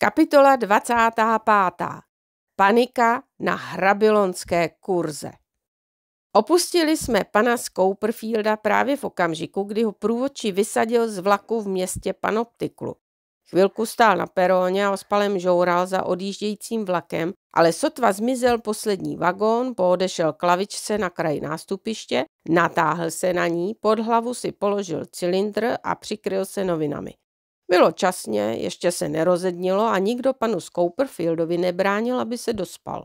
Kapitola 25. Panika na hrabilonské kurze. Opustili jsme pana z právě v okamžiku, kdy ho průvodčí vysadil z vlaku v městě Panoptiklu. Chvilku stál na peróně a ospalem žoural za odjíždějícím vlakem, ale sotva zmizel poslední vagón, poodešel klavičce na kraj nástupiště, natáhl se na ní, pod hlavu si položil cylindr a přikryl se novinami. Bylo časně, ještě se nerozednilo a nikdo panu Scoperfieldovi nebránil, aby se dospal.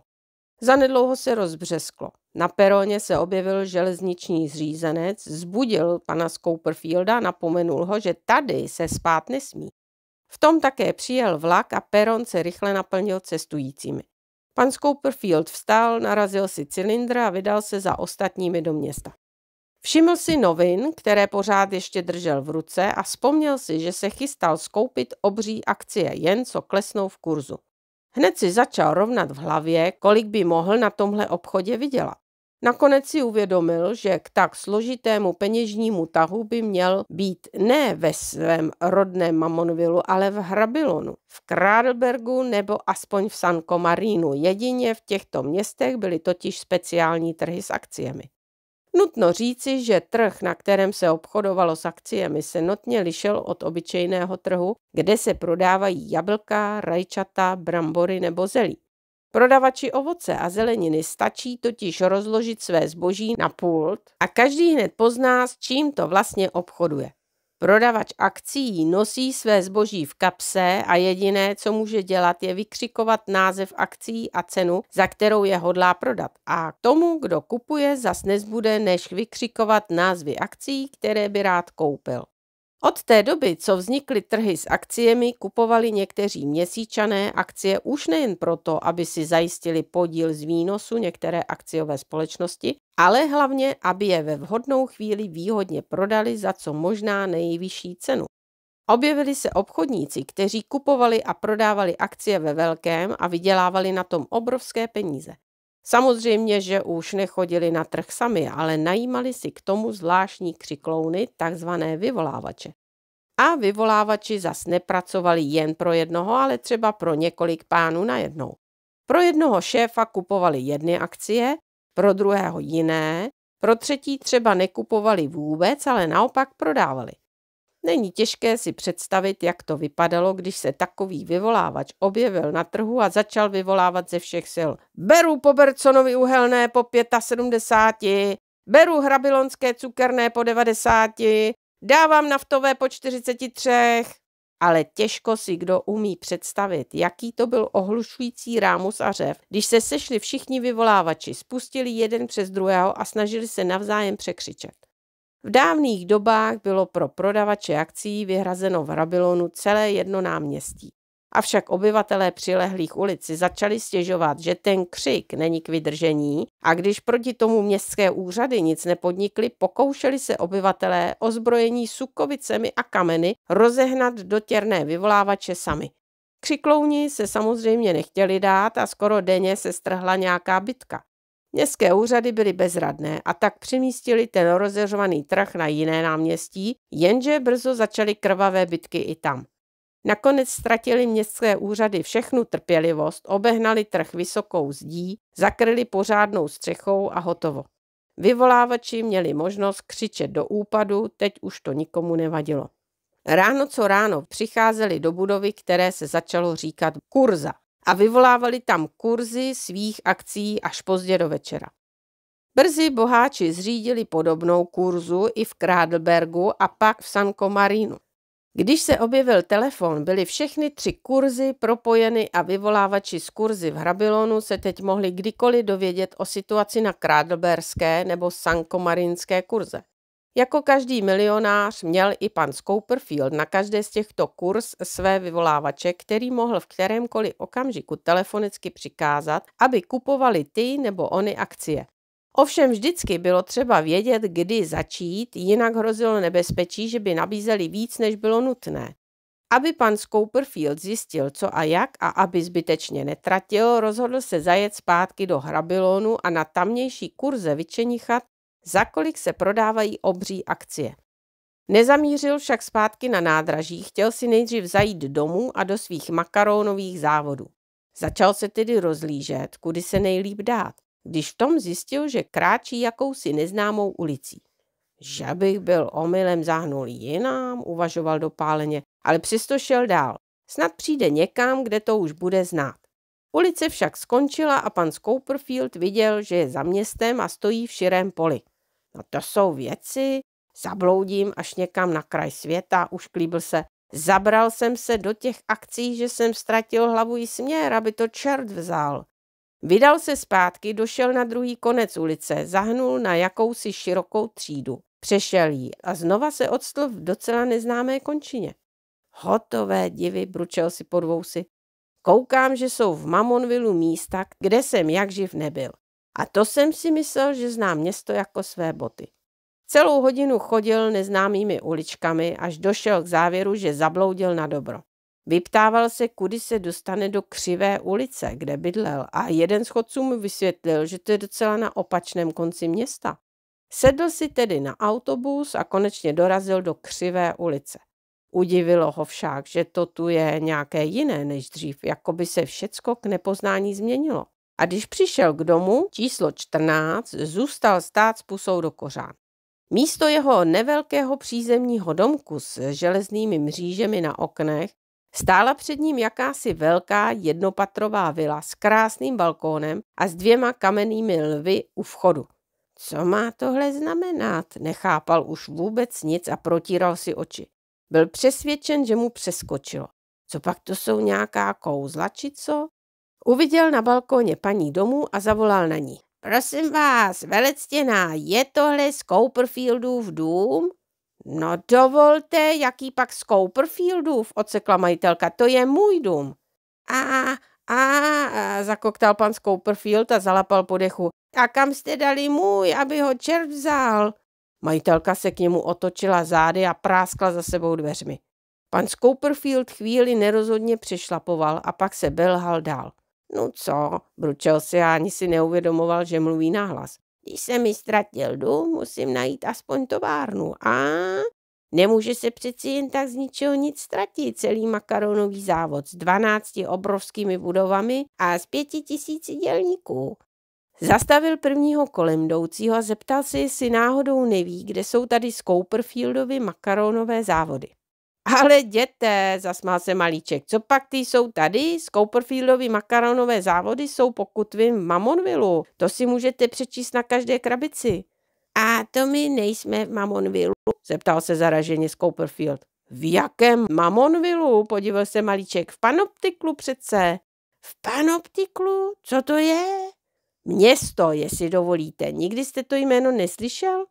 Zanedlouho se rozbřesklo. Na peroně se objevil železniční zřízenec, zbudil pana Scoperfielda a napomenul ho, že tady se spát nesmí. V tom také přijel vlak a peron se rychle naplnil cestujícími. Pan Scoperfield vstal, narazil si cylindr a vydal se za ostatními do města. Všiml si novin, které pořád ještě držel v ruce a vzpomněl si, že se chystal skoupit obří akcie, jen co klesnou v kurzu. Hned si začal rovnat v hlavě, kolik by mohl na tomhle obchodě vydělat. Nakonec si uvědomil, že k tak složitému peněžnímu tahu by měl být ne ve svém rodném Mamonvilu, ale v Hrabilonu, v Krádelbergu nebo aspoň v San Komarínu. Jedině v těchto městech byly totiž speciální trhy s akciemi. Nutno říci, že trh, na kterém se obchodovalo s akciemi, se notně lišel od obyčejného trhu, kde se prodávají jablka, rajčata, brambory nebo zelí. Prodavači ovoce a zeleniny stačí totiž rozložit své zboží na pult a každý hned pozná, s čím to vlastně obchoduje. Prodavač akcí nosí své zboží v kapse a jediné, co může dělat, je vykřikovat název akcí a cenu, za kterou je hodlá prodat. A tomu, kdo kupuje, zas nezbude, než vykřikovat názvy akcí, které by rád koupil. Od té doby, co vznikly trhy s akciemi, kupovali někteří měsíčané akcie už nejen proto, aby si zajistili podíl z výnosu některé akciové společnosti, ale hlavně, aby je ve vhodnou chvíli výhodně prodali za co možná nejvyšší cenu. Objevili se obchodníci, kteří kupovali a prodávali akcie ve velkém a vydělávali na tom obrovské peníze. Samozřejmě, že už nechodili na trh sami, ale najímali si k tomu zvláštní křiklouny, takzvané vyvolávače. A vyvolávači zas nepracovali jen pro jednoho, ale třeba pro několik pánů na jednou. Pro jednoho šéfa kupovali jedny akcie, pro druhého jiné, pro třetí třeba nekupovali vůbec, ale naopak prodávali. Není těžké si představit, jak to vypadalo, když se takový vyvolávač objevil na trhu a začal vyvolávat ze všech sil. Beru po Berconovi uhelné po 75, beru hrabilonské cukerné po 90, dávám naftové po 43. Ale těžko si kdo umí představit, jaký to byl ohlušující rámus a řev, když se sešli všichni vyvolávači, spustili jeden přes druhého a snažili se navzájem překřičet. V dávných dobách bylo pro prodavače akcí vyhrazeno v Rabilonu celé jedno náměstí. Avšak obyvatelé přilehlých ulic si začali stěžovat, že ten křik není k vydržení a když proti tomu městské úřady nic nepodnikly, pokoušeli se obyvatelé ozbrojení sukovicemi a kameny rozehnat dotěrné vyvolávače sami. Křiklouni se samozřejmě nechtěli dát a skoro denně se strhla nějaká bitka. Městské úřady byly bezradné a tak přemístili ten rozeřovaný trach na jiné náměstí, jenže brzo začaly krvavé bitky i tam. Nakonec ztratili městské úřady všechnu trpělivost, obehnali trh vysokou zdí, zakryli pořádnou střechou a hotovo. Vyvolávači měli možnost křičet do úpadu, teď už to nikomu nevadilo. Ráno co ráno přicházeli do budovy, které se začalo říkat kurza a vyvolávali tam kurzy svých akcí až pozdě do večera. Brzy boháči zřídili podobnou kurzu i v Krádelbergu a pak v San Comarinu. Když se objevil telefon, byly všechny tři kurzy propojeny a vyvolávači z kurzy v Hrabilonu se teď mohli kdykoliv dovědět o situaci na Krádelberské nebo Sankomarinské kurze. Jako každý milionář měl i pan Scoperfield na každé z těchto kurz své vyvolávače, který mohl v kterémkoliv okamžiku telefonicky přikázat, aby kupovali ty nebo ony akcie. Ovšem vždycky bylo třeba vědět, kdy začít, jinak hrozilo nebezpečí, že by nabízeli víc, než bylo nutné. Aby pan Scoperfield zjistil, co a jak a aby zbytečně netratil, rozhodl se zajet zpátky do Hrabilonu a na tamnější kurze vyčenichat, za kolik se prodávají obří akcie. Nezamířil však zpátky na nádraží, chtěl si nejdřív zajít domů a do svých makaronových závodů. Začal se tedy rozlížet, kudy se nejlíp dát, když v tom zjistil, že kráčí jakousi neznámou ulicí. Že bych byl omylem zahnul jinám, uvažoval dopáleně, ale přesto šel dál. Snad přijde někam, kde to už bude znát. Ulice však skončila a pan Scoperfield viděl, že je za městem a stojí v širém poli. No to jsou věci, zabloudím až někam na kraj světa, už klíbil se. Zabral jsem se do těch akcí, že jsem ztratil hlavu i směr, aby to čert vzal. Vydal se zpátky, došel na druhý konec ulice, zahnul na jakousi širokou třídu. Přešel ji a znova se odstl v docela neznámé končině. Hotové divy, bručel si pod vousy. Koukám, že jsou v Mamonvilu místa, kde jsem jak živ nebyl. A to jsem si myslel, že zná město jako své boty. Celou hodinu chodil neznámými uličkami, až došel k závěru, že zabloudil na dobro. Vyptával se, kudy se dostane do křivé ulice, kde bydlel a jeden z chodců mu vysvětlil, že to je docela na opačném konci města. Sedl si tedy na autobus a konečně dorazil do křivé ulice. Udivilo ho však, že to tu je nějaké jiné než dřív, jako by se všecko k nepoznání změnilo a když přišel k domu číslo 14, zůstal stát s pusou do kořán. Místo jeho nevelkého přízemního domku s železnými mřížemi na oknech stála před ním jakási velká jednopatrová vila s krásným balkónem a s dvěma kamennými lvy u vchodu. Co má tohle znamenat? Nechápal už vůbec nic a protíral si oči. Byl přesvědčen, že mu přeskočilo. Co pak to jsou nějaká kouzla či co? Uviděl na balkóně paní domů a zavolal na ní. Prosím vás, velectěná, je tohle z Cooperfieldův dům? No dovolte, jaký pak z Cooperfieldův, ocekla majitelka, to je můj dům. A, a, a zakoktal pan Cooperfield a zalapal podechu. A kam jste dali můj, aby ho čert vzal? Majitelka se k němu otočila zády a práskla za sebou dveřmi. Pan Cooperfield chvíli nerozhodně přešlapoval a pak se belhal dál. No co, bručel si a ani si neuvědomoval, že mluví nahlas. Když se mi ztratil dům, musím najít aspoň továrnu a... Nemůže se přeci jen tak z ničeho nic ztratit celý makaronový závod s dvanácti obrovskými budovami a s pěti tisíci dělníků. Zastavil prvního kolem jdoucího a zeptal se, jestli náhodou neví, kde jsou tady Scooperfieldovy makaronové závody. Ale děte, zasmál se malíček, co pak ty jsou tady? Scouperfieldovi makaronové závody jsou pokud vím v To si můžete přečíst na každé krabici. A to my nejsme v Mamonvillu, zeptal se zaraženě Scouperfield. V jakém mamonvilu? Podíval se malíček. V panoptiklu přece. V panoptiklu? Co to je? Město, jestli dovolíte. Nikdy jste to jméno neslyšel?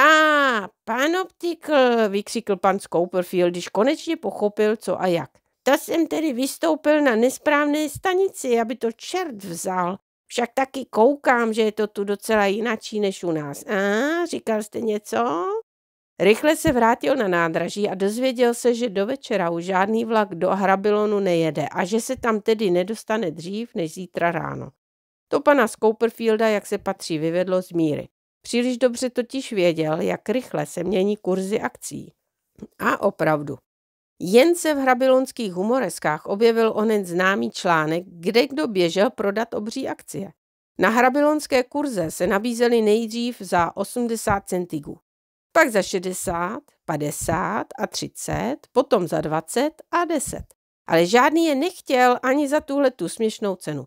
A pan panoptikl, vykřikl pan Scooperfield, když konečně pochopil, co a jak. Ta jsem tedy vystoupil na nesprávné stanici, aby to čert vzal. Však taky koukám, že je to tu docela jináčí než u nás. A, ah, říkal jste něco? Rychle se vrátil na nádraží a dozvěděl se, že do večera už žádný vlak do Hrabilonu nejede a že se tam tedy nedostane dřív než zítra ráno. To pana Scoperfielda, jak se patří, vyvedlo z míry. Příliš dobře totiž věděl, jak rychle se mění kurzy akcí. A opravdu. Jen se v hrabilonských humoreskách objevil onen známý článek, kde kdo běžel prodat obří akcie. Na hrabilonské kurze se nabízely nejdřív za 80 centigů, pak za 60, 50 a 30, potom za 20 a 10. Ale žádný je nechtěl ani za tuhle tu směšnou cenu.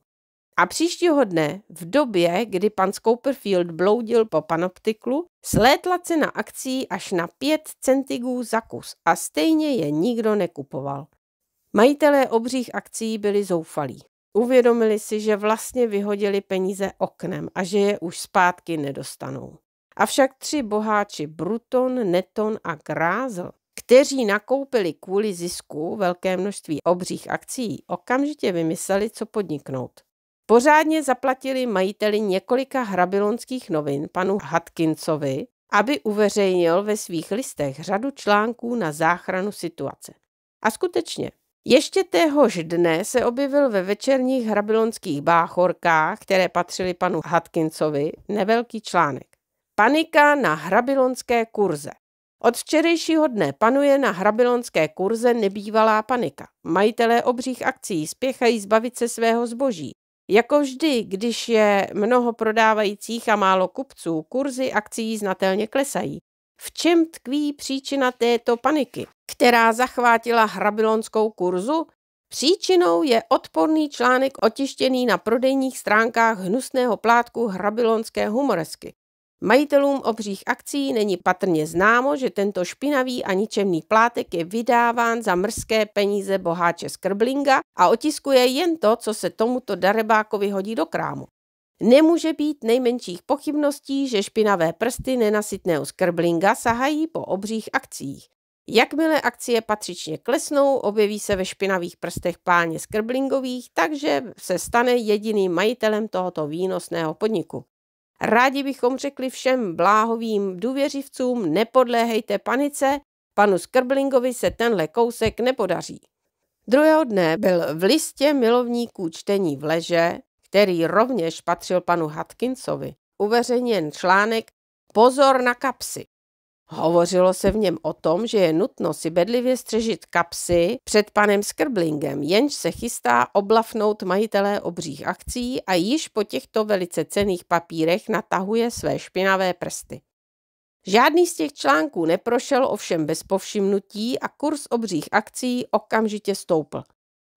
A příštího dne, v době, kdy pan Scoperfield bloudil po panoptiklu, slétla cena akcí až na 5 centigů za kus a stejně je nikdo nekupoval. Majitelé obřích akcí byli zoufalí. Uvědomili si, že vlastně vyhodili peníze oknem a že je už zpátky nedostanou. Avšak tři boháči Bruton, Neton a Grázl, kteří nakoupili kvůli zisku velké množství obřích akcí, okamžitě vymysleli, co podniknout. Pořádně zaplatili majiteli několika hrabilonských novin panu Hatkincovi, aby uveřejnil ve svých listech řadu článků na záchranu situace. A skutečně, ještě téhož dne se objevil ve večerních hrabilonských báchorkách, které patřily panu Hatkincovi, nevelký článek. Panika na hrabilonské kurze. Od včerejšího dne panuje na hrabilonské kurze nebývalá panika. Majitelé obřích akcí spěchají zbavit se svého zboží. Jako vždy, když je mnoho prodávajících a málo kupců, kurzy akcí znatelně klesají. V čem tkví příčina této paniky, která zachvátila hrabilonskou kurzu? Příčinou je odporný článek otištěný na prodejních stránkách hnusného plátku hrabilonské humoresky. Majitelům obřích akcí není patrně známo, že tento špinavý a ničemný plátek je vydáván za mrzké peníze boháče Skrblinga a otiskuje jen to, co se tomuto darebákovi hodí do krámu. Nemůže být nejmenších pochybností, že špinavé prsty nenasytného Skrblinga sahají po obřích akcích. Jakmile akcie patřičně klesnou, objeví se ve špinavých prstech páně Skrblingových, takže se stane jediným majitelem tohoto výnosného podniku. Rádi bychom řekli všem bláhovým důvěřivcům, nepodléhejte panice, panu Skrblingovi se tenhle kousek nepodaří. Druhého dne byl v listě milovníků čtení v Leže, který rovněž patřil panu Hatkinsovi, uveřejněn článek Pozor na kapsy. Hovořilo se v něm o tom, že je nutno si bedlivě střežit kapsy před panem Skrblingem, jenž se chystá oblafnout majitelé obřích akcí a již po těchto velice cených papírech natahuje své špinavé prsty. Žádný z těch článků neprošel ovšem bez povšimnutí a kurz obřích akcí okamžitě stoupl.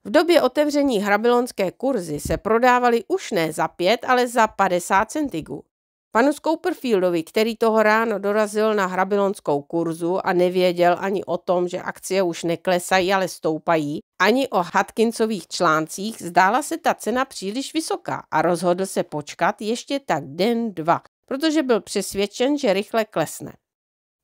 V době otevření hrabilonské kurzy se prodávaly už ne za 5, ale za 50 centigů. Panu Scooperfieldovi, který toho ráno dorazil na hrabilonskou kurzu a nevěděl ani o tom, že akcie už neklesají, ale stoupají, ani o Hatkincových článcích, zdála se ta cena příliš vysoká a rozhodl se počkat ještě tak den, dva, protože byl přesvědčen, že rychle klesne.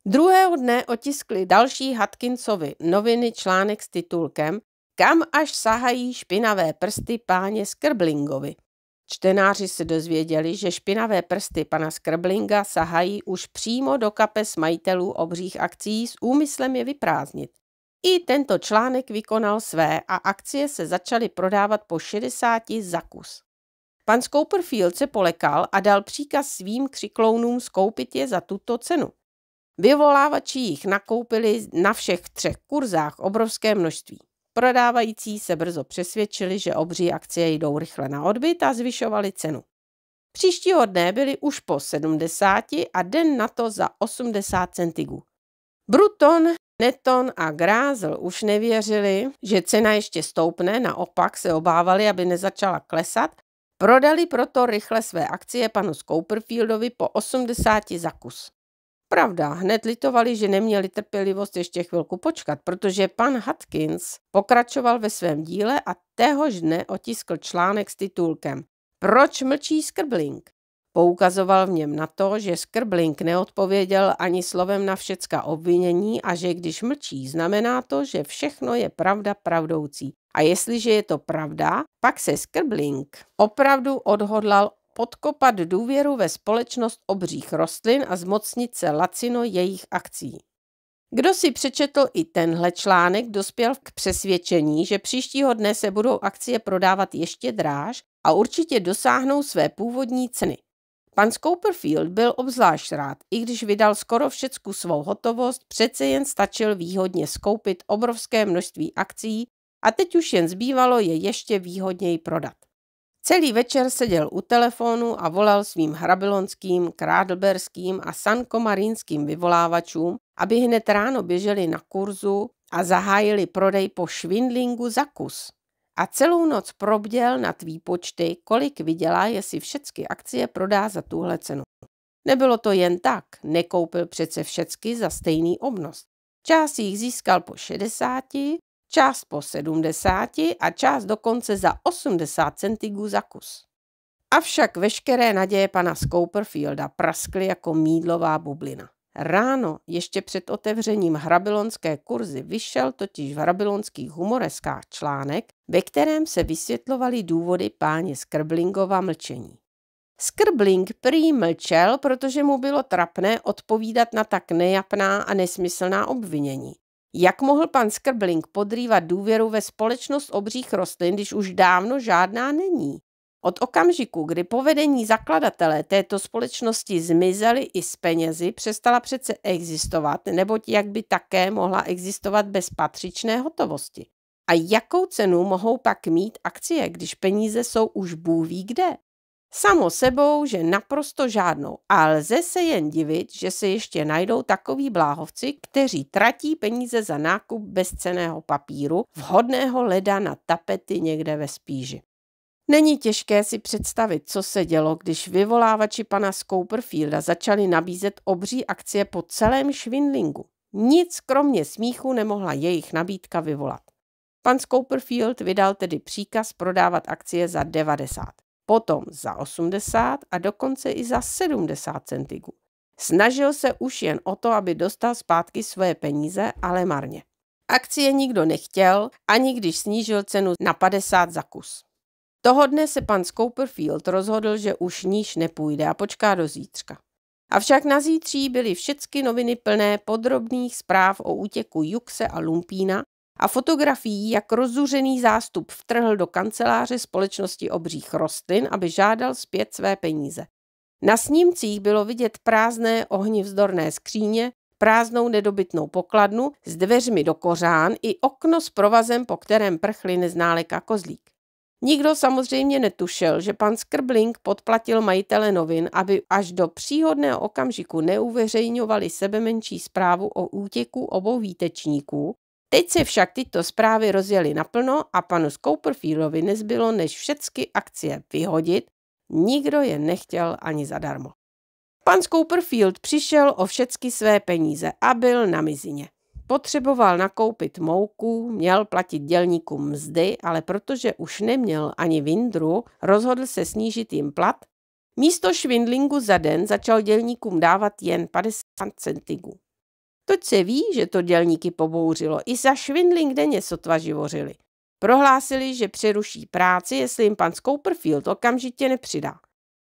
Druhého dne otiskli další Hatkincovi noviny článek s titulkem Kam až sahají špinavé prsty páně Skrblingovi. Čtenáři se dozvěděli, že špinavé prsty pana Skrblinga sahají už přímo do kapes majitelů obřích akcí s úmyslem je vyprázdnit. I tento článek vykonal své a akcie se začaly prodávat po 60 za kus. Pan Scoperfield se polekal a dal příkaz svým křiklounům skoupit je za tuto cenu. Vyvolávači jich nakoupili na všech třech kurzách obrovské množství. Prodávající se brzo přesvědčili, že obří akcie jdou rychle na odbyt a zvyšovali cenu. Příštího dne byly už po 70 a den na to za 80 centigů. Bruton, Neton a Grázel už nevěřili, že cena ještě stoupne, naopak se obávali, aby nezačala klesat, prodali proto rychle své akcie panu Scoperfieldovi po 80 za kus. Pravda, hned litovali, že neměli trpělivost ještě chvilku počkat, protože pan Hatkins pokračoval ve svém díle a téhož dne otiskl článek s titulkem Proč mlčí Skrblink? Poukazoval v něm na to, že Skrblink neodpověděl ani slovem na všecka obvinění a že když mlčí, znamená to, že všechno je pravda pravdoucí. A jestliže je to pravda, pak se Skrblink opravdu odhodlal podkopat důvěru ve společnost obřích rostlin a zmocnit se lacino jejich akcí. Kdo si přečetl i tenhle článek, dospěl k přesvědčení, že příštího dne se budou akcie prodávat ještě dráž a určitě dosáhnou své původní ceny. Pan Scoperfield byl obzvlášť rád, i když vydal skoro všecku svou hotovost, přece jen stačil výhodně skoupit obrovské množství akcí a teď už jen zbývalo je ještě výhodněji prodat. Celý večer seděl u telefonu a volal svým hrabilonským, krádelberským a sankomarínským vyvolávačům, aby hned ráno běželi na kurzu a zahájili prodej po švindlingu za kus. A celou noc probděl nad výpočty, kolik vydělá, jestli všechny akcie prodá za tuhle cenu. Nebylo to jen tak, nekoupil přece všecky za stejný obnos. Část jich získal po 60 část po 70 a část dokonce za 80 centigů za kus. Avšak veškeré naděje pana Scoperfielda praskly jako mídlová bublina. Ráno, ještě před otevřením hrabilonské kurzy, vyšel totiž v hrabilonských humoreskách článek, ve kterém se vysvětlovaly důvody páně Skrblingova mlčení. Skrbling prý mlčel, protože mu bylo trapné odpovídat na tak nejapná a nesmyslná obvinění. Jak mohl pan Skrbling podrývat důvěru ve společnost obřích rostlin, když už dávno žádná není? Od okamžiku, kdy povedení zakladatelé této společnosti zmizeli i z penězi, přestala přece existovat, neboť jak by také mohla existovat bez patřičné hotovosti. A jakou cenu mohou pak mít akcie, když peníze jsou už bůh ví kde? Samo sebou, že naprosto žádnou. A lze se jen divit, že se ještě najdou takoví bláhovci, kteří tratí peníze za nákup bezceného papíru, vhodného leda na tapety někde ve spíži. Není těžké si představit, co se dělo, když vyvolávači pana Scooperfielda začali nabízet obří akcie po celém Švindlingu. Nic kromě smíchu nemohla jejich nabídka vyvolat. Pan Scooperfield vydal tedy příkaz prodávat akcie za 90 potom za 80 a dokonce i za 70 centigů. Snažil se už jen o to, aby dostal zpátky svoje peníze, ale marně. Akcie nikdo nechtěl, ani když snížil cenu na 50 za kus. Toho dne se pan Scoperfield rozhodl, že už níž nepůjde a počká do zítřka. Avšak na zítří byly všechny noviny plné podrobných zpráv o útěku Juxe a Lumpína a fotografií, jak rozuřený zástup vtrhl do kanceláře společnosti obřích rostlin, aby žádal zpět své peníze. Na snímcích bylo vidět prázdné ohnivzdorné skříně, prázdnou nedobytnou pokladnu s dveřmi do kořán i okno s provazem, po kterém prchli neználek a kozlík. Nikdo samozřejmě netušil, že pan Skrbling podplatil majitele novin, aby až do příhodného okamžiku neuveřejňovali sebemenší zprávu o útěku obou výtečníků Teď se však tyto zprávy rozjeli naplno a panu Scoperfieldovi nezbylo, než všechny akcie vyhodit, nikdo je nechtěl ani zadarmo. Pan Scoperfield přišel o všechny své peníze a byl na mizině. Potřeboval nakoupit mouku, měl platit dělníkům mzdy, ale protože už neměl ani vindru, rozhodl se snížit jim plat. Místo švindlingu za den začal dělníkům dávat jen 50 centigů. Toť se ví, že to dělníky pobouřilo. I za Švindling denně sotva živořili. Prohlásili, že přeruší práci, jestli jim pan Scoperfield okamžitě nepřidá.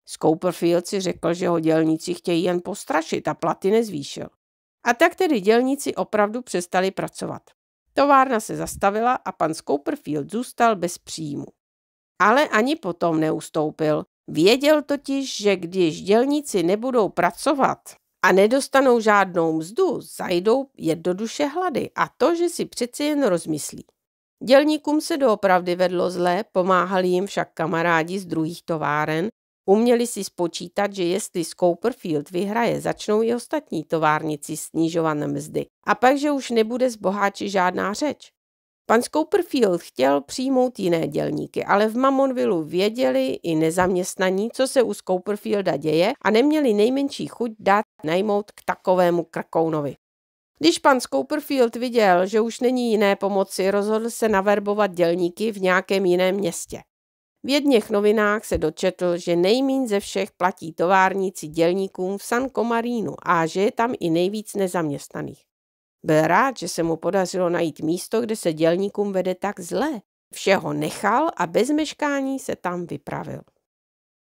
Scoperfield si řekl, že ho dělníci chtějí jen postrašit a platy nezvýšil. A tak tedy dělníci opravdu přestali pracovat. Továrna se zastavila a pan Scoperfield zůstal bez příjmu. Ale ani potom neustoupil. Věděl totiž, že když dělníci nebudou pracovat, a nedostanou žádnou mzdu, zajdou jednoduše hlady a to, že si přeci jen rozmyslí. Dělníkům se doopravdy vedlo zlé, pomáhali jim však kamarádi z druhých továren, uměli si spočítat, že jestli Scoperfield vyhraje, začnou i ostatní továrnici snižovat mzdy. A pak, že už nebude z boháči žádná řeč. Pan Scoperfield chtěl přijmout jiné dělníky, ale v Mamonville věděli i nezaměstnaní, co se u Scoperfielda děje a neměli nejmenší chuť dát najmout k takovému krkounovi. Když pan Scoperfield viděl, že už není jiné pomoci, rozhodl se naverbovat dělníky v nějakém jiném městě. V jedněch novinách se dočetl, že nejmín ze všech platí továrníci dělníkům v San Comarínu a že je tam i nejvíc nezaměstnaných. Byl rád, že se mu podařilo najít místo, kde se dělníkům vede tak zle. Všeho nechal a bez meškání se tam vypravil.